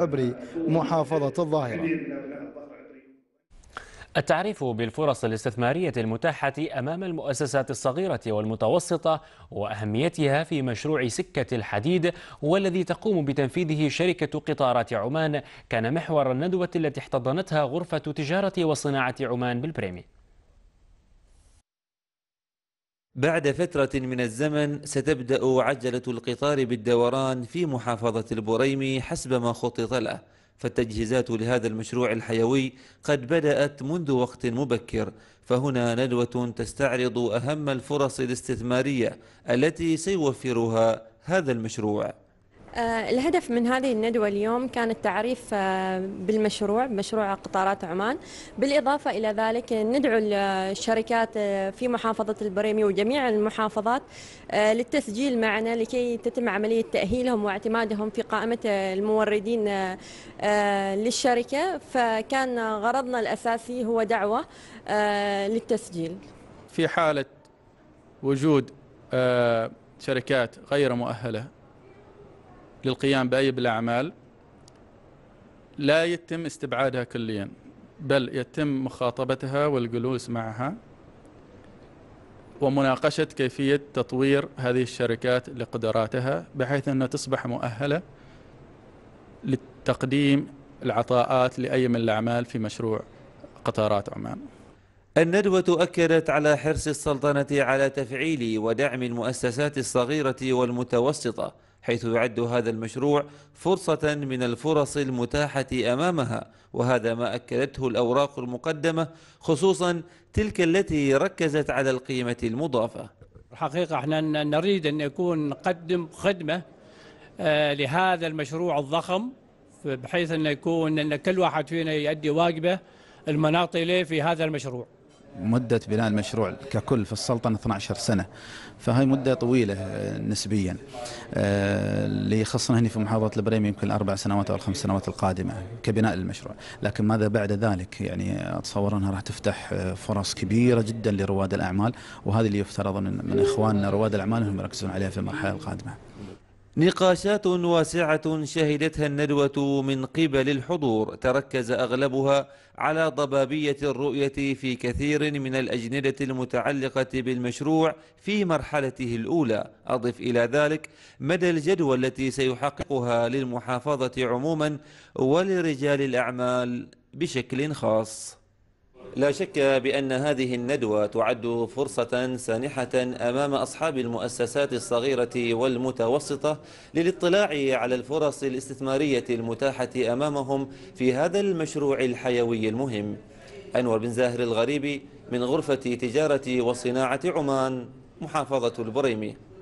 عبري محافظة الظاهرة التعريف بالفرص الاستثمارية المتاحة أمام المؤسسات الصغيرة والمتوسطة وأهميتها في مشروع سكة الحديد والذي تقوم بتنفيذه شركة قطارات عمان كان محور الندوة التي احتضنتها غرفة تجارة وصناعة عمان بالبريمي بعد فترة من الزمن ستبدأ عجلة القطار بالدوران في محافظة البريمي حسب ما خطط له فالتجهيزات لهذا المشروع الحيوي قد بدأت منذ وقت مبكر فهنا ندوة تستعرض أهم الفرص الاستثمارية التي سيوفرها هذا المشروع آه، الهدف من هذه الندوة اليوم كان التعريف آه، بالمشروع مشروع قطارات عمان بالإضافة إلى ذلك ندعو الشركات آه، في محافظة البريمي وجميع المحافظات للتسجيل معنا لكي تتم عملية تأهيلهم واعتمادهم في قائمة الموردين للشركة فكان غرضنا الأساسي هو دعوة للتسجيل في حالة وجود شركات غير مؤهلة للقيام بأي بالأعمال لا يتم استبعادها كليا بل يتم مخاطبتها والجلوس معها ومناقشة كيفية تطوير هذه الشركات لقدراتها بحيث أنها تصبح مؤهلة لتقديم العطاءات لأي من الأعمال في مشروع قطارات عمان الندوة أكدت على حرص السلطنة على تفعيل ودعم المؤسسات الصغيرة والمتوسطة حيث يعد هذا المشروع فرصة من الفرص المتاحة أمامها وهذا ما أكدته الأوراق المقدمة خصوصا تلك التي ركزت على القيمة المضافة الحقيقة احنا نريد أن يكون نقدم خدمة آه، لهذا المشروع الضخم بحيث أن يكون أن كل واحد فينا يؤدي واجبه المناط إليه في هذا المشروع مدة بناء المشروع ككل في السلطنة 12 سنة فهي مدة طويلة آه، نسبيا آه، اللي يخصنا هنا في محافظة البريم يمكن الأربع سنوات أو الخمس سنوات القادمة كبناء المشروع لكن ماذا بعد ذلك يعني أتصور أنها راح تفتح آه، فرص كبيرة جدا لرواد الأعمال وهذه اللي يفترض من إخواننا رواد الأعمال أنهم يركزون عليها في المرحلة القادمة نقاشات واسعة شهدتها الندوة من قبل الحضور تركز أغلبها على ضبابية الرؤية في كثير من الأجندة المتعلقة بالمشروع في مرحلته الأولى أضف إلى ذلك مدى الجدوى التي سيحققها للمحافظة عموما ولرجال الأعمال بشكل خاص لا شك بأن هذه الندوة تعد فرصة سانحة أمام أصحاب المؤسسات الصغيرة والمتوسطة للاطلاع على الفرص الاستثمارية المتاحة أمامهم في هذا المشروع الحيوي المهم أنور بن زاهر الغريبي من غرفة تجارة وصناعة عمان محافظة البريمي